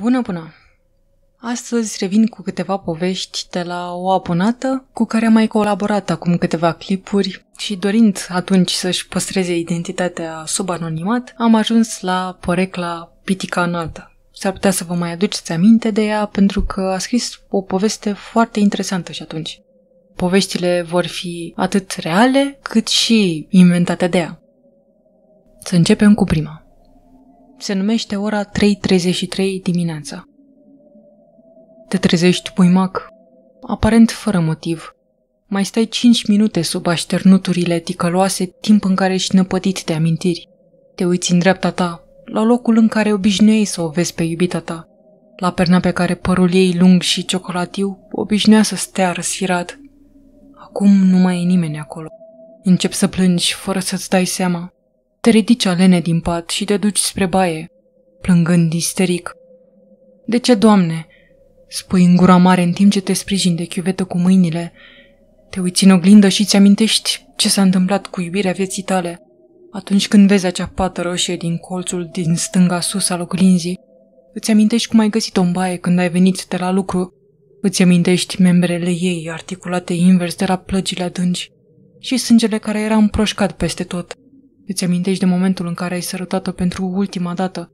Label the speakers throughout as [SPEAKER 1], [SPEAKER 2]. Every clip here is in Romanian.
[SPEAKER 1] Bună, bună! Astăzi revin cu câteva povești de la o abonată cu care am mai colaborat acum câteva clipuri și dorind atunci să-și păstreze identitatea sub anonimat, am ajuns la porecla Pitica Înaltă. S-ar putea să vă mai aduceți aminte de ea pentru că a scris o poveste foarte interesantă și atunci. Poveștile vor fi atât reale cât și inventate de ea. Să începem cu prima se numește ora 3.33 dimineața. Te trezești puimac, aparent fără motiv. Mai stai 5 minute sub așternuturile ticăloase, timp în care ești năpătit de amintiri. Te uiți în dreapta ta, la locul în care obișnuiei să o vezi pe iubita ta, la perna pe care părul ei lung și ciocolatiu obișnuia să stea răsfirat. Acum nu mai e nimeni acolo. Încep să plângi fără să-ți dai seama. Te ridici alene din pat și te duci spre baie, plângând isteric. De ce, Doamne? Spui în gura mare în timp ce te sprijin de chiuvetă cu mâinile. Te uiți în oglindă și ți-amintești ce s-a întâmplat cu iubirea vieții tale. Atunci când vezi acea pată roșie din colțul din stânga sus al oglinzii, îți amintești cum ai găsit-o în baie când ai venit de la lucru, îți amintești membrele ei articulate invers de la plăgile adânci și sângele care era împroșcat peste tot. Îți amintești de momentul în care ai sărutat-o pentru ultima dată,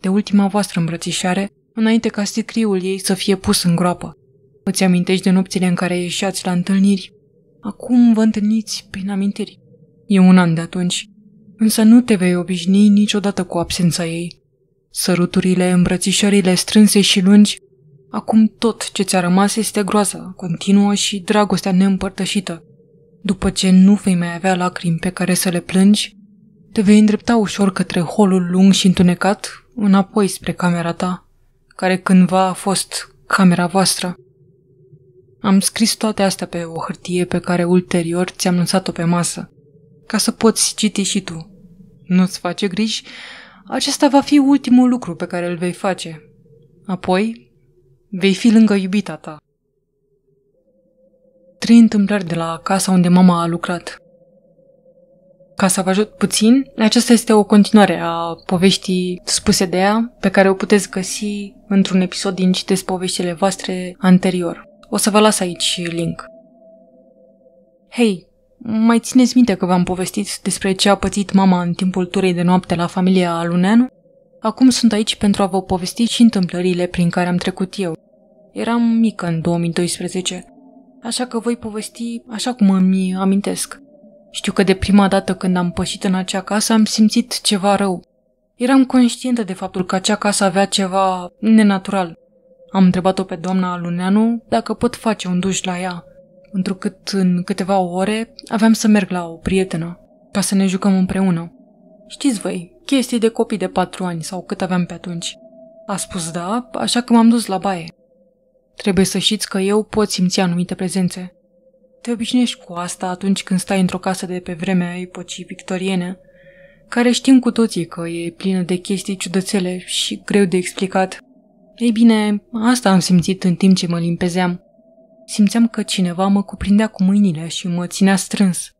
[SPEAKER 1] de ultima voastră îmbrățișare, înainte ca sticriul ei să fie pus în groapă. Îți amintești de nopțile în care ieșeați la întâlniri? Acum vă întâlniți prin amintiri. E un an de atunci, însă nu te vei obișnui niciodată cu absența ei. Săruturile, îmbrățișările strânse și lungi, acum tot ce ți-a rămas este groaza, continuă și dragostea neîmpărtășită. După ce nu vei mai avea lacrimi pe care să le plângi, te vei îndrepta ușor către holul lung și întunecat, înapoi spre camera ta, care cândva a fost camera voastră. Am scris toate astea pe o hârtie pe care ulterior ți-am lăsat-o pe masă, ca să poți citi și tu. Nu-ți face griji, acesta va fi ultimul lucru pe care îl vei face. Apoi, vei fi lângă iubita ta. Trei întâmplări de la casa unde mama a lucrat – ca să vă ajut puțin, aceasta este o continuare a poveștii spuse de ea, pe care o puteți găsi într-un episod din Citesc poveștile voastre anterior. O să vă las aici link. Hei, mai țineți minte că v-am povestit despre ce a pățit mama în timpul turei de noapte la familia Aluneanu? Acum sunt aici pentru a vă povesti și întâmplările prin care am trecut eu. Eram mică în 2012, așa că voi povesti așa cum îmi amintesc. Știu că de prima dată când am pășit în acea casă am simțit ceva rău. Eram conștientă de faptul că acea casă avea ceva nenatural. Am întrebat-o pe doamna Aluneanu dacă pot face un duș la ea, întrucât în câteva ore aveam să merg la o prietenă, ca să ne jucăm împreună. Știți voi, chestii de copii de patru ani sau cât aveam pe atunci. A spus da, așa că m-am dus la baie. Trebuie să știți că eu pot simți anumite prezențe. Te obișnuiești cu asta atunci când stai într-o casă de pe vremea epocii victoriene, care știm cu toții că e plină de chestii ciudățele și greu de explicat. Ei bine, asta am simțit în timp ce mă limpezeam. Simțeam că cineva mă cuprindea cu mâinile și mă ținea strâns.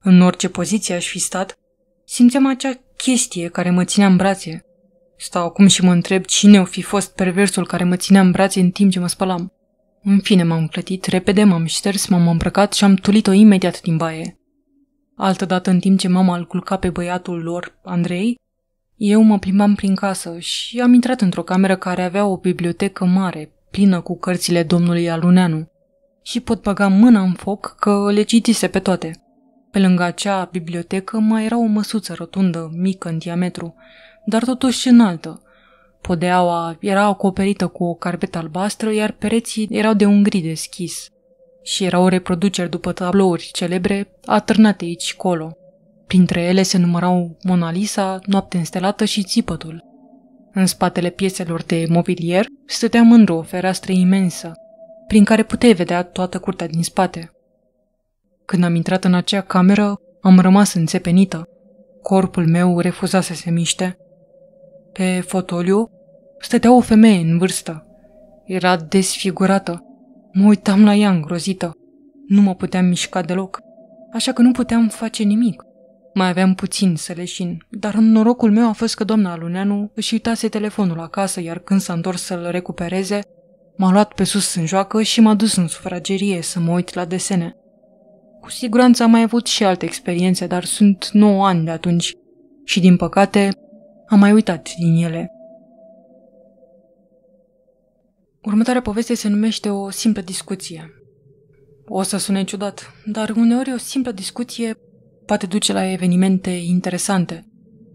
[SPEAKER 1] În orice poziție aș fi stat, simțeam acea chestie care mă ținea în brațe. Stau acum și mă întreb cine o fi fost perversul care mă ținea în brațe în timp ce mă spălam. În fine m-am clătit, repede m-am șters, m-am îmbrăcat și am tulit-o imediat din baie. Altădată, în timp ce mama îl culca pe băiatul lor, Andrei, eu mă plimbam prin casă și am intrat într-o cameră care avea o bibliotecă mare, plină cu cărțile domnului Aluneanu. Și pot băga mâna în foc că le citise pe toate. Pe lângă acea bibliotecă mai era o măsuță rotundă, mică în diametru, dar totuși înaltă, Podeaua era acoperită cu o carpetă albastră, iar pereții erau de un gri deschis. Și erau reproduceri după tablouri celebre, atârnate aici și colo. Printre ele se numărau Mona Lisa, Noapte înstelată și Țipătul. În spatele pieselor de mobilier stătea mândru o fereastră imensă, prin care puteai vedea toată curtea din spate. Când am intrat în acea cameră, am rămas înțepenită. Corpul meu refuza să se miște pe fotoliu stătea o femeie în vârstă. Era desfigurată. Mă uitam la ea îngrozită. Nu mă puteam mișca deloc, așa că nu puteam face nimic. Mai aveam puțin să leșin, dar norocul meu a fost că doamna Aluneanu își uitase telefonul acasă, iar când s-a întors să-l recupereze, m-a luat pe sus în joacă și m-a dus în sufragerie să mă uit la desene. Cu siguranță am mai avut și alte experiențe, dar sunt 9 ani de atunci și, din păcate, am mai uitat din ele. Următoarea poveste se numește O simplă discuție. O să sune ciudat, dar uneori o simplă discuție poate duce la evenimente interesante.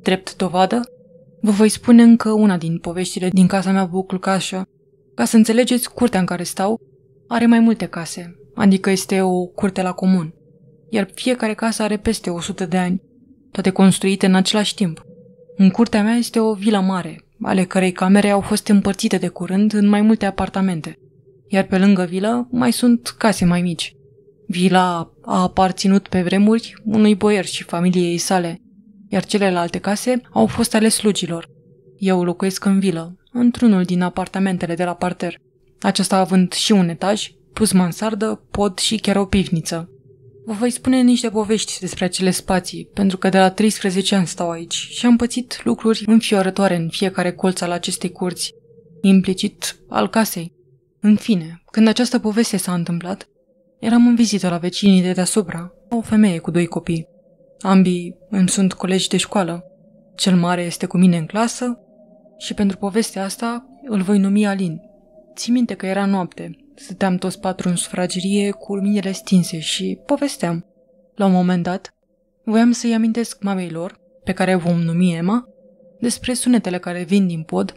[SPEAKER 1] Drept dovadă, vă voi spune încă una din poveștile din casa mea Buclucașă. Ca să înțelegeți, curtea în care stau are mai multe case, adică este o curte la comun, iar fiecare casă are peste 100 de ani, toate construite în același timp. În curtea mea este o vilă mare, ale cărei camere au fost împărțite de curând în mai multe apartamente, iar pe lângă vilă mai sunt case mai mici. Vila a aparținut pe vremuri unui boier și familiei sale, iar celelalte case au fost ale slugilor. Eu locuiesc în vilă, într-unul din apartamentele de la parter, acesta având și un etaj, plus mansardă, pod și chiar o pivniță. Vă voi spune niște povești despre acele spații, pentru că de la 13 ani stau aici și am pățit lucruri înfiorătoare în fiecare colț al acestei curți, implicit al casei. În fine, când această poveste s-a întâmplat, eram în vizită la vecinii de deasupra, o femeie cu doi copii. Ambii îmi sunt colegi de școală. Cel mare este cu mine în clasă și pentru povestea asta îl voi numi Alin. Ți minte că era noapte, Stăteam toți patru în sufragerie cu luminile stinse și povesteam. La un moment dat, voiam să-i amintesc mamei lor, pe care vom numi Emma, despre sunetele care vin din pod,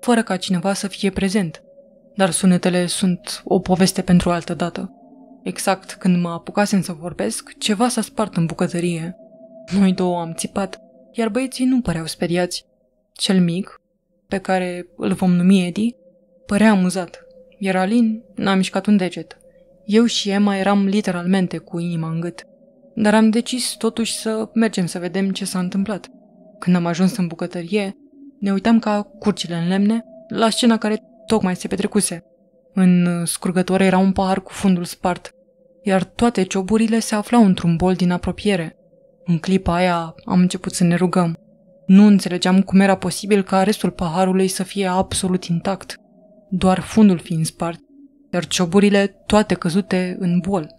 [SPEAKER 1] fără ca cineva să fie prezent. Dar sunetele sunt o poveste pentru altă dată. Exact când mă apucasem să vorbesc, ceva s-a spart în bucătărie. Noi două am țipat, iar băieții nu păreau speriați. Cel mic, pe care îl vom numi Eddie, părea amuzat era lin, n-a mișcat un deget. Eu și Emma eram literalmente cu inima în gât. Dar am decis totuși să mergem să vedem ce s-a întâmplat. Când am ajuns în bucătărie, ne uitam ca curcile în lemne la scena care tocmai se petrecuse. În scurgătoare era un pahar cu fundul spart, iar toate cioburile se aflau într-un bol din apropiere. În clipa aia am început să ne rugăm. Nu înțelegeam cum era posibil ca restul paharului să fie absolut intact doar fundul fiind spart, iar cioburile toate căzute în bol.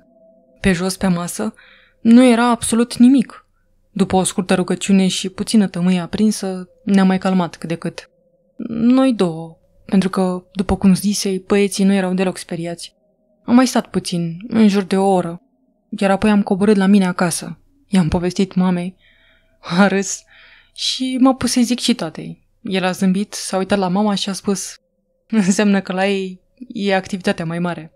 [SPEAKER 1] Pe jos, pe masă, nu era absolut nimic. După o scurtă rugăciune și puțină tămâie aprinsă, ne-am mai calmat cât de cât. Noi două, pentru că, după cum zisei, băieții nu erau deloc speriați. Am mai stat puțin, în jur de o oră, iar apoi am coborât la mine acasă. I-am povestit mamei, a râs și m-a pus să zic și El a zâmbit, s-a uitat la mama și a spus, înseamnă că la ei e activitatea mai mare.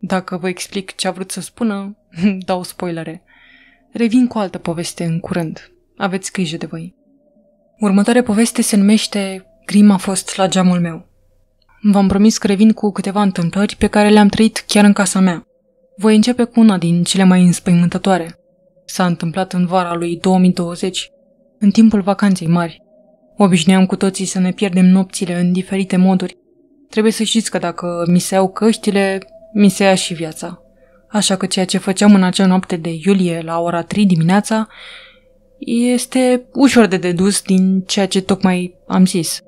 [SPEAKER 1] Dacă vă explic ce a vrut să spună, dau spoilere. Revin cu altă poveste în curând. Aveți grijă de voi. Următoarea poveste se numește Grim a fost la geamul meu. V-am promis că revin cu câteva întâmplări pe care le-am trăit chiar în casa mea. Voi începe cu una din cele mai înspăimântătoare. S-a întâmplat în vara lui 2020, în timpul vacanței mari. Obișnuiam cu toții să ne pierdem nopțile în diferite moduri, Trebuie să știți că dacă mi se iau căștile, mi se ia și viața. Așa că ceea ce făceam în acea noapte de iulie la ora 3 dimineața este ușor de dedus din ceea ce tocmai am zis.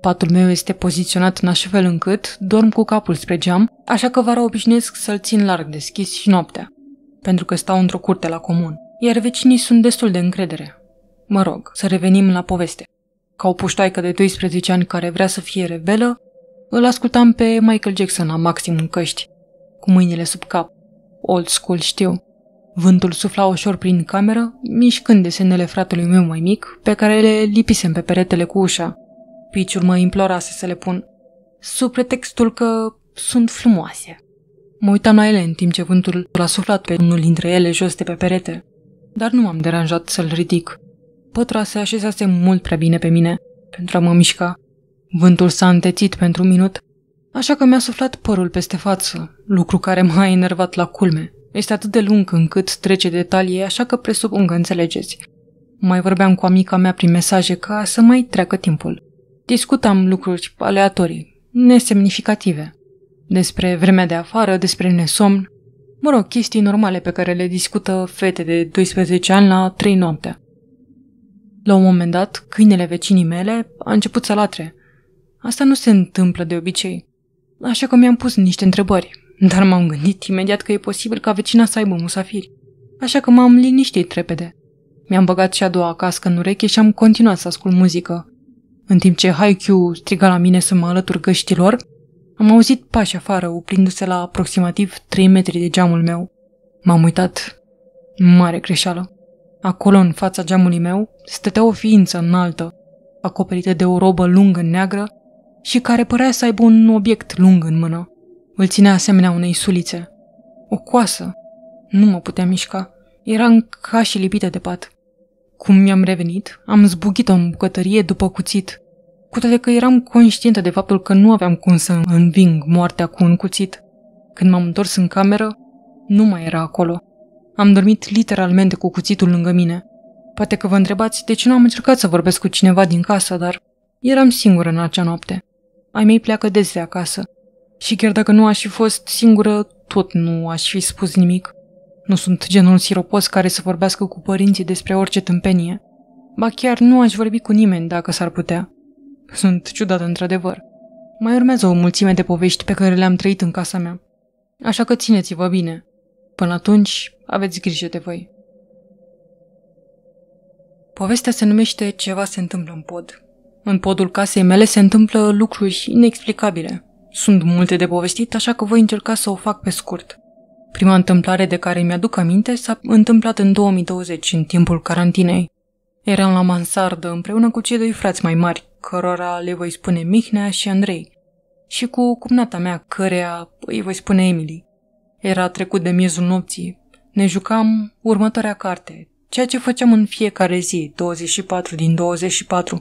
[SPEAKER 1] Patul meu este poziționat în așa fel încât dorm cu capul spre geam, așa că vara obișnuiesc să-l țin larg deschis și noaptea, pentru că stau într-o curte la comun, iar vecinii sunt destul de încredere. Mă rog, să revenim la poveste. Ca o puștoaică de 12 ani care vrea să fie rebelă, îl ascultam pe Michael Jackson la maxim în căști, cu mâinile sub cap. Old school știu. Vântul sufla ușor prin cameră, mișcând desenele fratelui meu mai mic, pe care le lipisem pe peretele cu ușa. Piciul mă implorase să le pun, sub pretextul că sunt frumoase. Mă uitam la ele în timp ce vântul l-a suflat pe unul dintre ele jos de pe perete, dar nu m-am deranjat să-l ridic. Pătra se așezase mult prea bine pe mine pentru a mă mișca. Vântul s-a întețit pentru un minut, așa că mi-a suflat părul peste față, lucru care m-a enervat la culme. Este atât de lung încât trece detalii, așa că presupun că înțelegeți. Mai vorbeam cu amica mea prin mesaje ca să mai treacă timpul. Discutam lucruri aleatorii, nesemnificative. Despre vremea de afară, despre nesomn, mă rog, chestii normale pe care le discută fete de 12 ani la 3 noaptea. La un moment dat, câinele vecinii mele a început să latre – Asta nu se întâmplă de obicei. Așa că mi-am pus niște întrebări, dar m-am gândit imediat că e posibil ca vecina să aibă musafiri. Așa că m-am liniștit repede. Mi-am băgat și a doua cască în ureche și am continuat să ascult muzică. În timp ce Haikyuu striga la mine să mă alătur găștilor, am auzit pași afară, oprindu-se la aproximativ 3 metri de geamul meu. M-am uitat. Mare creșeală. Acolo, în fața geamului meu, stătea o ființă înaltă, acoperită de o robă lungă neagră și care părea să aibă un obiect lung în mână. Îl ținea asemenea unei sulițe. O coasă. Nu mă putea mișca. în ca și lipită de pat. Cum mi-am revenit, am zbugit o în bucătărie după cuțit. Cu toate că eram conștientă de faptul că nu aveam cum să înving moartea cu un cuțit. Când m-am întors în cameră, nu mai era acolo. Am dormit literalmente cu cuțitul lângă mine. Poate că vă întrebați de ce nu am încercat să vorbesc cu cineva din casă, dar eram singură în acea noapte. Ai mei pleacă des de acasă. Și chiar dacă nu aș fi fost singură, tot nu aș fi spus nimic. Nu sunt genul siropos care să vorbească cu părinții despre orice tâmpenie. Ba chiar nu aș vorbi cu nimeni dacă s-ar putea. Sunt ciudat într-adevăr. Mai urmează o mulțime de povești pe care le-am trăit în casa mea. Așa că țineți-vă bine. Până atunci, aveți grijă de voi. Povestea se numește Ceva se întâmplă în pod în podul casei mele se întâmplă lucruri inexplicabile. Sunt multe de povestit, așa că voi încerca să o fac pe scurt. Prima întâmplare de care mi-aduc aminte s-a întâmplat în 2020, în timpul carantinei. Eram la mansardă împreună cu cei doi frați mai mari, cărora le voi spune Mihnea și Andrei, și cu cumnata mea, cărea îi voi spune Emily. Era trecut de miezul nopții. Ne jucam următoarea carte, ceea ce făceam în fiecare zi, 24 din 24,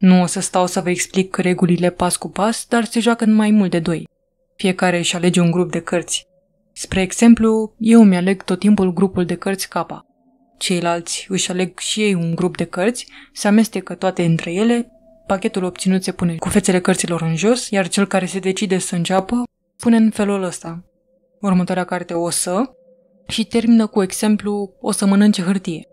[SPEAKER 1] nu o să stau să vă explic regulile pas cu pas, dar se joacă în mai mult de doi. Fiecare își alege un grup de cărți. Spre exemplu, eu mi-aleg tot timpul grupul de cărți K. Ceilalți își aleg și ei un grup de cărți, se amestecă toate între ele, pachetul obținut se pune cu fețele cărților în jos, iar cel care se decide să înceapă pune în felul ăsta. Următoarea carte o să și termină cu exemplu o să mănânce hârtie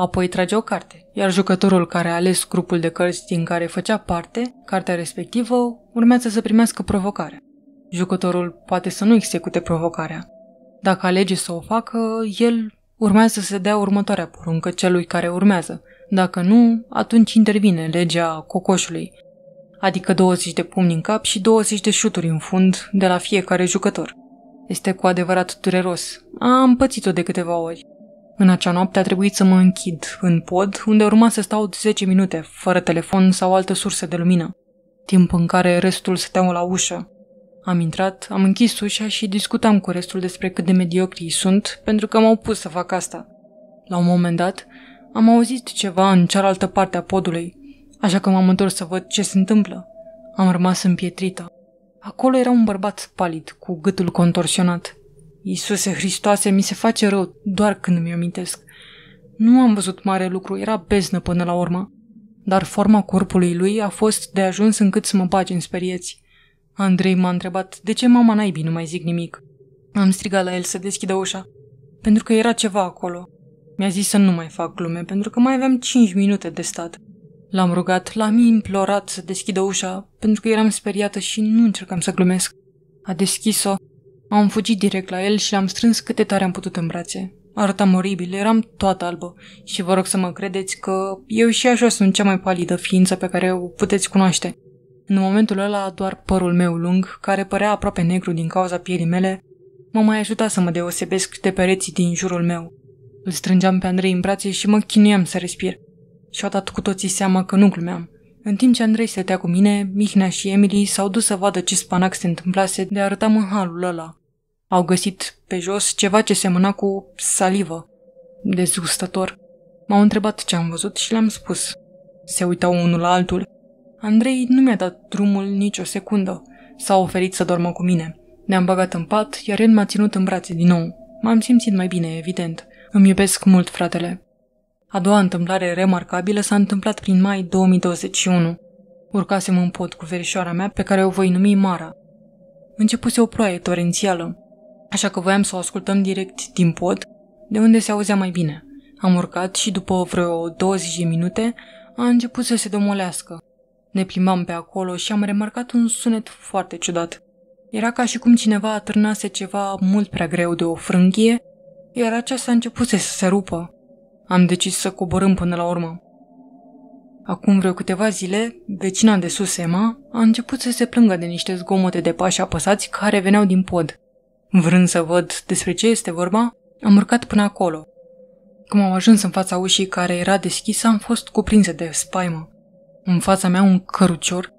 [SPEAKER 1] apoi trage o carte, iar jucătorul care a ales grupul de cărți din care făcea parte, cartea respectivă, urmează să primească provocarea. Jucătorul poate să nu execute provocarea. Dacă alege să o facă, el urmează să dea următoarea poruncă celui care urmează. Dacă nu, atunci intervine legea cocoșului, adică 20 de pumni în cap și 20 de șuturi în fund de la fiecare jucător. Este cu adevărat dureros. Am pățit-o de câteva ori. În acea noapte a trebuit să mă închid în pod, unde urma să stau 10 minute, fără telefon sau altă sursă de lumină, timp în care restul stăteau la ușă. Am intrat, am închis ușa și discutam cu restul despre cât de mediocri sunt, pentru că m-au pus să fac asta. La un moment dat, am auzit ceva în cealaltă parte a podului, așa că m-am întors să văd ce se întâmplă. Am rămas împietrită. Acolo era un bărbat palid, cu gâtul contorsionat. Iisuse Hristoase, mi se face rău doar când mi-o amintesc. Nu am văzut mare lucru, era beznă până la urmă. Dar forma corpului lui a fost de ajuns încât să mă bagi în sperieți. Andrei m-a întrebat de ce mama naibii nu mai zic nimic. Am strigat la el să deschidă ușa, pentru că era ceva acolo. Mi-a zis să nu mai fac glume, pentru că mai aveam 5 minute de stat. L-am rugat, l-am implorat să deschidă ușa, pentru că eram speriată și nu încercam să glumesc. A deschis-o, am fugit direct la el și l-am strâns câte tare am putut în brațe. Arătam oribil, eram toată albă și vă rog să mă credeți că eu și așa sunt cea mai palidă ființă pe care o puteți cunoaște. În momentul ăla, doar părul meu lung, care părea aproape negru din cauza pielii mele, mă mai ajuta să mă deosebesc de pereții din jurul meu. Îl strângeam pe Andrei în brațe și mă chinuiam să respir. Și-au dat cu toții seama că nu glumeam. În timp ce Andrei stătea cu mine, Mihnea și Emily s-au dus să vadă ce spanac se întâmplase de arătam în halul ăla. Au găsit pe jos ceva ce semăna cu salivă. Dezgustător. M-au întrebat ce am văzut și le-am spus. Se uitau unul la altul. Andrei nu mi-a dat drumul nicio secundă. S-a oferit să dormă cu mine. Ne-am băgat în pat, iar el m-a ținut în brațe din nou. M-am simțit mai bine, evident. Îmi iubesc mult, fratele. A doua întâmplare remarcabilă s-a întâmplat prin mai 2021. Urcasem în pod cu verișoara mea pe care o voi numi Mara. Începuse o ploaie torențială, așa că voiam să o ascultăm direct din pod, de unde se auzea mai bine. Am urcat și după vreo 20 de minute a început să se domolească. Ne plimbam pe acolo și am remarcat un sunet foarte ciudat. Era ca și cum cineva atârnase ceva mult prea greu de o frânghie, iar aceasta începuse să se rupă. Am decis să coborâm până la urmă. Acum vreo câteva zile, vecina de sus, Emma, a început să se plângă de niște zgomote de pași apăsați care veneau din pod. Vrând să văd despre ce este vorba, am urcat până acolo. Cum am ajuns în fața ușii care era deschisă, am fost cuprinsă de spaimă. În fața mea un cărucior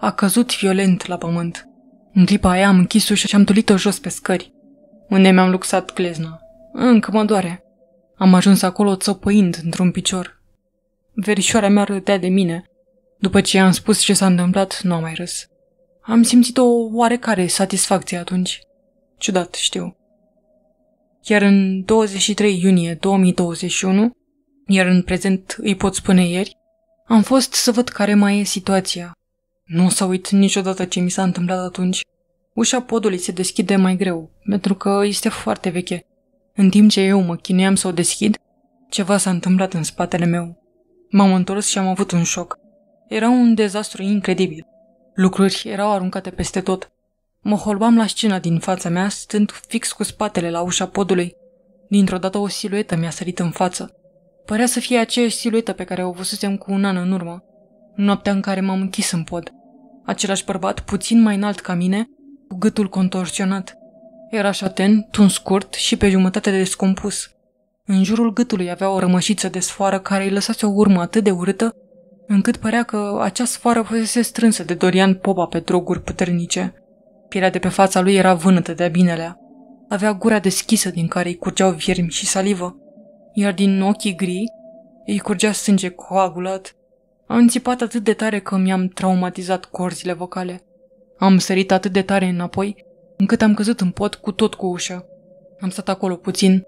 [SPEAKER 1] a căzut violent la pământ. În clipa aia am închis ușa și am tulit-o jos pe scări, unde mi-am luxat clezna. Încă mă doare. Am ajuns acolo țopăind într-un picior. Verișoarea mea râdea de mine. După ce i-am spus ce s-a întâmplat, nu am mai râs. Am simțit o oarecare satisfacție atunci. Ciudat, știu. Iar în 23 iunie 2021, iar în prezent îi pot spune ieri, am fost să văd care mai e situația. Nu s-a uit niciodată ce mi s-a întâmplat atunci. Ușa podului se deschide mai greu, pentru că este foarte veche în timp ce eu mă chineam să o deschid, ceva s-a întâmplat în spatele meu. M-am întors și am avut un șoc. Era un dezastru incredibil. Lucruri erau aruncate peste tot. Mă holbam la scena din fața mea, stând fix cu spatele la ușa podului. Dintr-o dată o siluetă mi-a sărit în față. Părea să fie aceeași siluetă pe care o văzusem cu un an în urmă, noaptea în care m-am închis în pod. Același bărbat, puțin mai înalt ca mine, cu gâtul contorsionat. Era șaten, tun scurt și pe jumătate de descompus. În jurul gâtului avea o rămășiță de sfoară care îi lăsase o urmă atât de urâtă, încât părea că acea sfoară fusese strânsă de Dorian Popa pe droguri puternice. Pielea de pe fața lui era vânătă de-a binelea. Avea gura deschisă din care îi curgeau viermi și salivă, iar din ochii gri îi curgea sânge coagulat. Am înțipat atât de tare că mi-am traumatizat corzile vocale. Am sărit atât de tare înapoi încât am căzut în pod cu tot cu ușa. Am stat acolo puțin,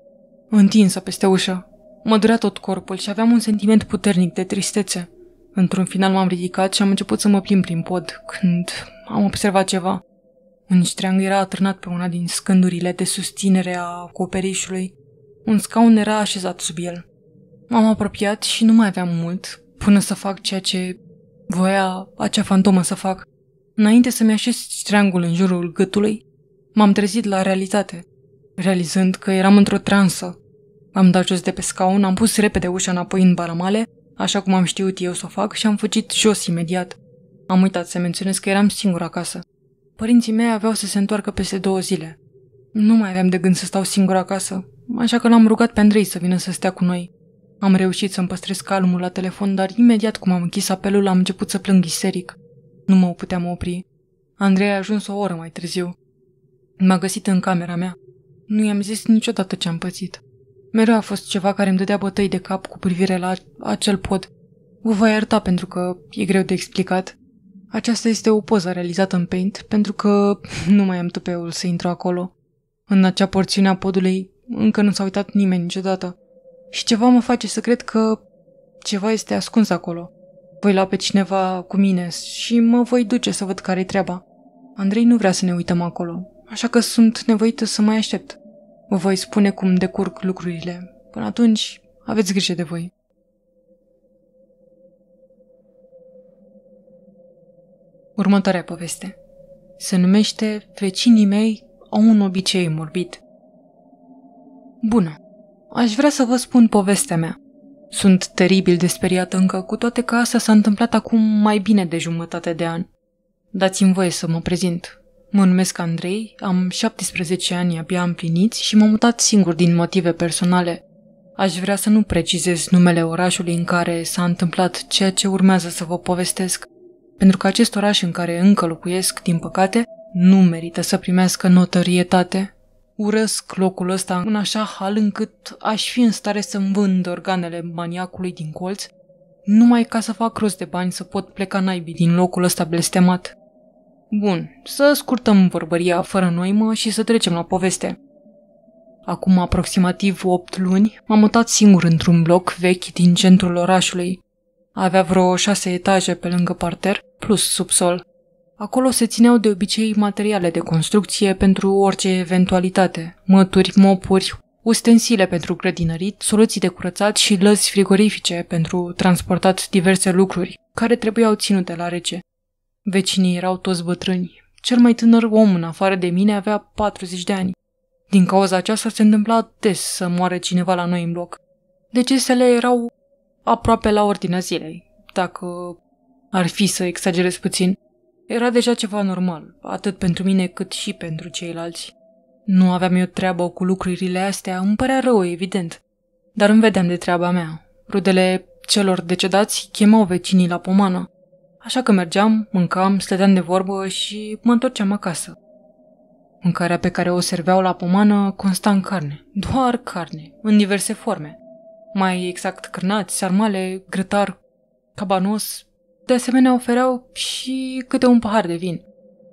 [SPEAKER 1] întinsă peste ușă. Mă durea tot corpul și aveam un sentiment puternic de tristețe. Într-un final m-am ridicat și am început să mă plimb prin pod, când am observat ceva. Un ștreang era atârnat pe una din scândurile de susținere a acoperișului. Un scaun era așezat sub el. M-am apropiat și nu mai aveam mult până să fac ceea ce voia acea fantomă să fac. Înainte să-mi așez ștreangul în jurul gâtului, m-am trezit la realitate, realizând că eram într-o transă. Am dat jos de pe scaun, am pus repede ușa înapoi în baramale, așa cum am știut eu să o fac și am fugit jos imediat. Am uitat să menționez că eram singur acasă. Părinții mei aveau să se întoarcă peste două zile. Nu mai aveam de gând să stau singur acasă, așa că l-am rugat pe Andrei să vină să stea cu noi. Am reușit să-mi păstrez calmul la telefon, dar imediat cum am închis apelul, am început să plâng isteric. Nu mă puteam opri. Andrei a ajuns o oră mai târziu. M-a găsit în camera mea. Nu i-am zis niciodată ce am pățit. Mereu a fost ceva care îmi dădea bătăi de cap cu privire la acel pod. Vă voi ierta pentru că e greu de explicat. Aceasta este o poză realizată în Paint pentru că nu mai am tupeul să intru acolo. În acea porțiune a podului încă nu s-a uitat nimeni niciodată. Și ceva mă face să cred că ceva este ascuns acolo. Voi lua pe cineva cu mine și mă voi duce să văd care-i treaba. Andrei nu vrea să ne uităm acolo, așa că sunt nevoită să mai aștept. Vă voi spune cum decurg lucrurile. Până atunci, aveți grijă de voi. Următoarea poveste se numește Vecinii mei au un obicei morbid. Bună, aș vrea să vă spun povestea mea. Sunt teribil de speriat încă, cu toate că asta s-a întâmplat acum mai bine de jumătate de an. Dați-mi voie să mă prezint. Mă numesc Andrei, am 17 ani abia împliniți și m-am mutat singur din motive personale. Aș vrea să nu precizez numele orașului în care s-a întâmplat ceea ce urmează să vă povestesc, pentru că acest oraș în care încă locuiesc, din păcate, nu merită să primească notorietate. Urăsc locul ăsta în așa hal încât aș fi în stare să-mi vând organele maniacului din colț, numai ca să fac rost de bani să pot pleca naibii din locul ăsta blestemat. Bun, să scurtăm vorbăria fără noimă și să trecem la poveste. Acum aproximativ 8 luni, m-am mutat singur într-un bloc vechi din centrul orașului. Avea vreo șase etaje pe lângă parter, plus subsol. Acolo se țineau de obicei materiale de construcție pentru orice eventualitate, mături, mopuri, ustensile pentru grădinărit, soluții de curățat și lăzi frigorifice pentru transportat diverse lucruri, care trebuiau ținute la rece. Vecinii erau toți bătrâni. Cel mai tânăr om în afară de mine avea 40 de ani. Din cauza aceasta se întâmpla des să moare cineva la noi în bloc. Decesele erau aproape la ordinea zilei, dacă ar fi să exagerez puțin. Era deja ceva normal, atât pentru mine cât și pentru ceilalți. Nu aveam eu treabă cu lucrurile astea, îmi părea rău, evident. Dar îmi vedeam de treaba mea. Rudele celor decedați chemau vecinii la pomană. Așa că mergeam, mâncam, stăteam de vorbă și mă întorceam acasă. Mâncarea pe care o serveau la pomană consta în carne, doar carne, în diverse forme. Mai exact cârnați, sarmale, grătar, cabanos. De asemenea ofereau și câte un pahar de vin.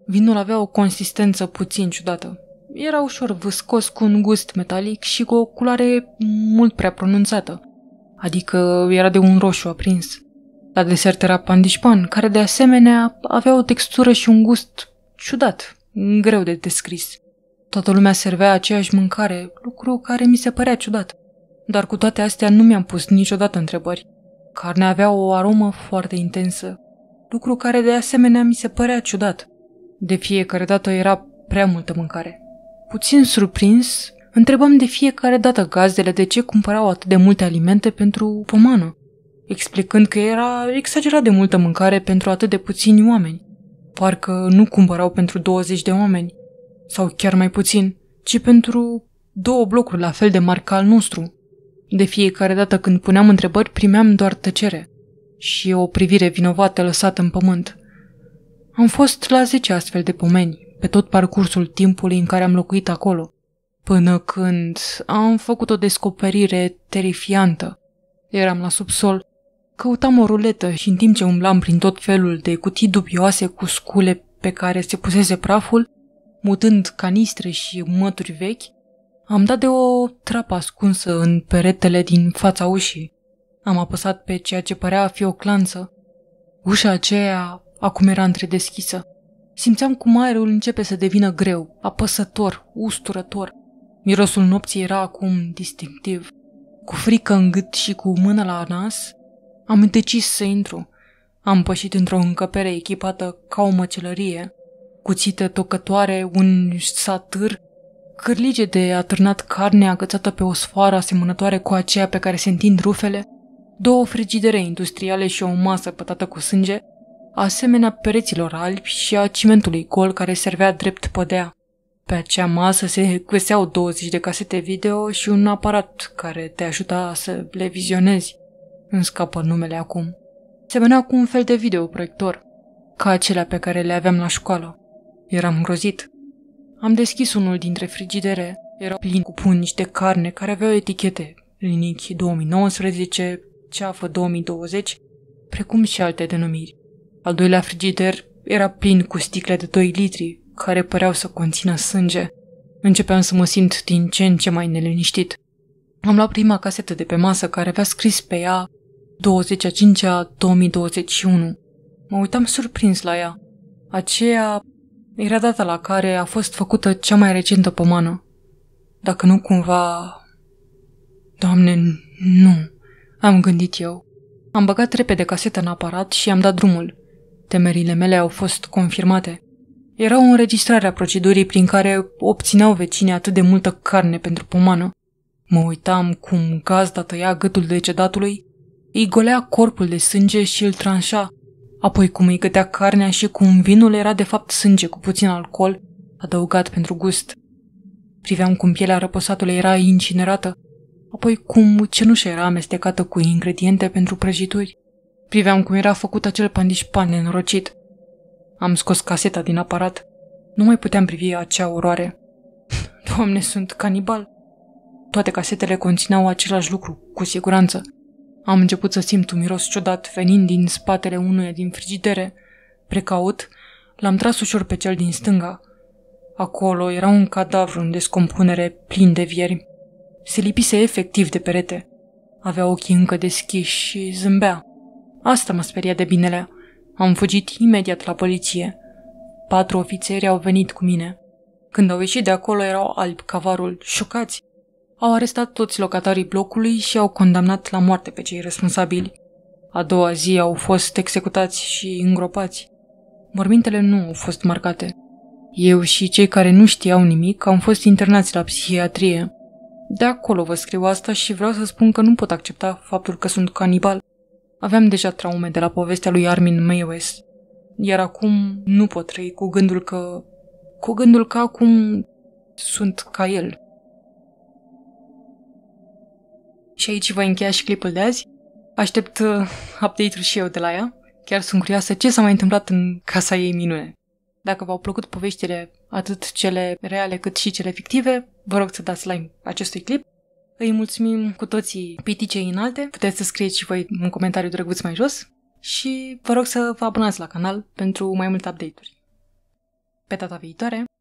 [SPEAKER 1] Vinul avea o consistență puțin ciudată. Era ușor vâscos cu un gust metalic și cu o culoare mult prea pronunțată. Adică era de un roșu aprins. La desert era pandișpan, care de asemenea avea o textură și un gust ciudat, greu de descris. Toată lumea servea aceeași mâncare, lucru care mi se părea ciudat. Dar cu toate astea nu mi-am pus niciodată întrebări. Carnea avea o aromă foarte intensă, lucru care de asemenea mi se părea ciudat. De fiecare dată era prea multă mâncare. Puțin surprins, întrebam de fiecare dată gazdele de ce cumpărau atât de multe alimente pentru pomană explicând că era exagerat de multă mâncare pentru atât de puțini oameni. Parcă nu cumpărau pentru 20 de oameni, sau chiar mai puțin, ci pentru două blocuri la fel de mari ca al nostru. De fiecare dată când puneam întrebări, primeam doar tăcere și o privire vinovată lăsată în pământ. Am fost la 10 astfel de pomeni, pe tot parcursul timpului în care am locuit acolo, până când am făcut o descoperire terifiantă. Eram la subsol Căutam o ruletă și în timp ce umblam prin tot felul de cutii dubioase cu scule pe care se pusese praful, mutând canistre și mături vechi, am dat de o trapă ascunsă în peretele din fața ușii. Am apăsat pe ceea ce părea a fi o clanță. Ușa aceea acum era întredeschisă. Simțeam cum aerul începe să devină greu, apăsător, usturător. Mirosul nopții era acum distinctiv. Cu frică în gât și cu mâna la nas, am decis să intru. Am pășit într-o încăpere echipată ca o măcelărie, cuțite tocătoare, un satâr, cârlige de atârnat carne agățată pe o sfoară asemănătoare cu aceea pe care se întind rufele, două frigidere industriale și o masă pătată cu sânge, asemenea pereților albi și a cimentului gol care servea drept pădea. Pe acea masă se găseau 20 de casete video și un aparat care te ajuta să le vizionezi îmi scapă numele acum. Semăna cu un fel de videoproiector, ca acelea pe care le aveam la școală. Eram grozit. Am deschis unul dintre frigidere, era plin cu pungi de carne care aveau etichete, linichi 2019, ceafă 2020, precum și alte denumiri. Al doilea frigider era plin cu sticle de 2 litri, care păreau să conțină sânge. Începeam să mă simt din ce în ce mai neliniștit. Am luat prima casetă de pe masă care avea scris pe ea 25-a 2021. Mă uitam surprins la ea. Aceea era data la care a fost făcută cea mai recentă pomană. Dacă nu cumva... Doamne, nu, am gândit eu. Am băgat repede caseta în aparat și am dat drumul. Temerile mele au fost confirmate. Era o înregistrare a procedurii prin care obțineau vecinii atât de multă carne pentru pomană. Mă uitam cum gazda tăia gâtul decedatului îi golea corpul de sânge și îl tranșa. Apoi cum îi gătea carnea și cum vinul era de fapt sânge cu puțin alcool, adăugat pentru gust. Priveam cum pielea răposatului era incinerată, apoi cum cenușa era amestecată cu ingrediente pentru prăjituri. Priveam cum era făcut acel pandișpan nenorocit. Am scos caseta din aparat. Nu mai puteam privi acea oroare. Doamne, sunt canibal! Toate casetele conțineau același lucru, cu siguranță. Am început să simt un miros ciudat venind din spatele unuia din frigidere. Precaut, l-am tras ușor pe cel din stânga. Acolo era un cadavru în descompunere plin de viermi. Se lipise efectiv de perete. Avea ochii încă deschiși și zâmbea. Asta mă speria de binele. Am fugit imediat la poliție. Patru ofițeri au venit cu mine. Când au ieșit de acolo erau albi cavarul, șocați au arestat toți locatarii blocului și au condamnat la moarte pe cei responsabili. A doua zi au fost executați și îngropați. Mormintele nu au fost marcate. Eu și cei care nu știau nimic am fost internați la psihiatrie. De acolo vă scriu asta și vreau să spun că nu pot accepta faptul că sunt canibal. Aveam deja traume de la povestea lui Armin Mayes, iar acum nu pot trăi cu gândul că... cu gândul că acum sunt ca el. Și aici voi încheia și clipul de azi. Aștept uh, update-uri și eu de la ea. Chiar sunt curioasă ce s-a mai întâmplat în casa ei minune. Dacă v-au plăcut poveștile, atât cele reale cât și cele fictive, vă rog să dați like acestui clip. Îi mulțumim cu toții piticei înalte, puteți să scrieți și voi un comentariu drăguț mai jos și vă rog să vă abonați la canal pentru mai multe update-uri. Pe data viitoare,